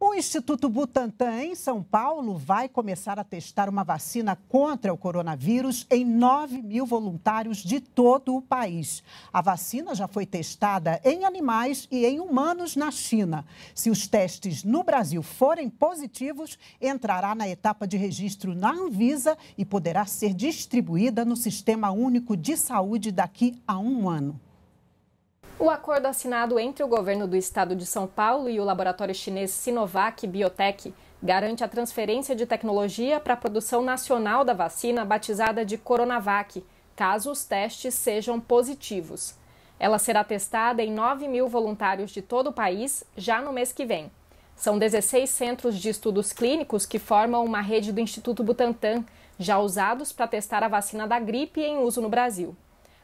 O Instituto Butantan, em São Paulo, vai começar a testar uma vacina contra o coronavírus em 9 mil voluntários de todo o país. A vacina já foi testada em animais e em humanos na China. Se os testes no Brasil forem positivos, entrará na etapa de registro na Anvisa e poderá ser distribuída no Sistema Único de Saúde daqui a um ano. O acordo assinado entre o governo do estado de São Paulo e o laboratório chinês Sinovac Biotech garante a transferência de tecnologia para a produção nacional da vacina batizada de Coronavac, caso os testes sejam positivos. Ela será testada em 9 mil voluntários de todo o país já no mês que vem. São 16 centros de estudos clínicos que formam uma rede do Instituto Butantan, já usados para testar a vacina da gripe em uso no Brasil.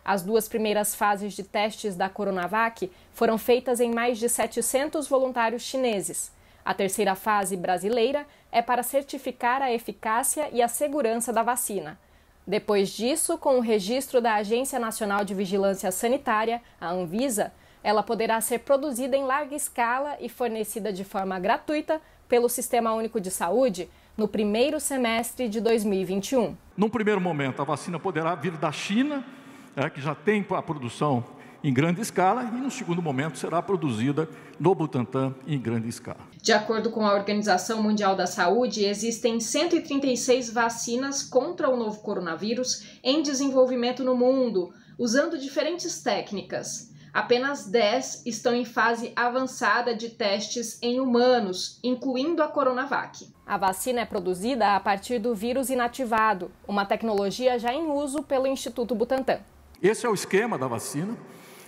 As duas primeiras fases de testes da Coronavac foram feitas em mais de 700 voluntários chineses. A terceira fase brasileira é para certificar a eficácia e a segurança da vacina. Depois disso, com o registro da Agência Nacional de Vigilância Sanitária, a Anvisa, ela poderá ser produzida em larga escala e fornecida de forma gratuita pelo Sistema Único de Saúde no primeiro semestre de 2021. Num primeiro momento, a vacina poderá vir da China é, que já tem a produção em grande escala e, no segundo momento, será produzida no Butantan em grande escala. De acordo com a Organização Mundial da Saúde, existem 136 vacinas contra o novo coronavírus em desenvolvimento no mundo, usando diferentes técnicas. Apenas 10 estão em fase avançada de testes em humanos, incluindo a Coronavac. A vacina é produzida a partir do vírus inativado, uma tecnologia já em uso pelo Instituto Butantan. Esse é o esquema da vacina.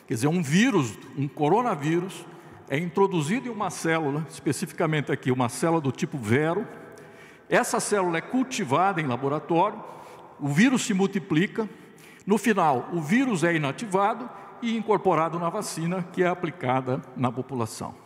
Quer dizer, um vírus, um coronavírus, é introduzido em uma célula, especificamente aqui, uma célula do tipo Vero. Essa célula é cultivada em laboratório, o vírus se multiplica. No final, o vírus é inativado e incorporado na vacina que é aplicada na população.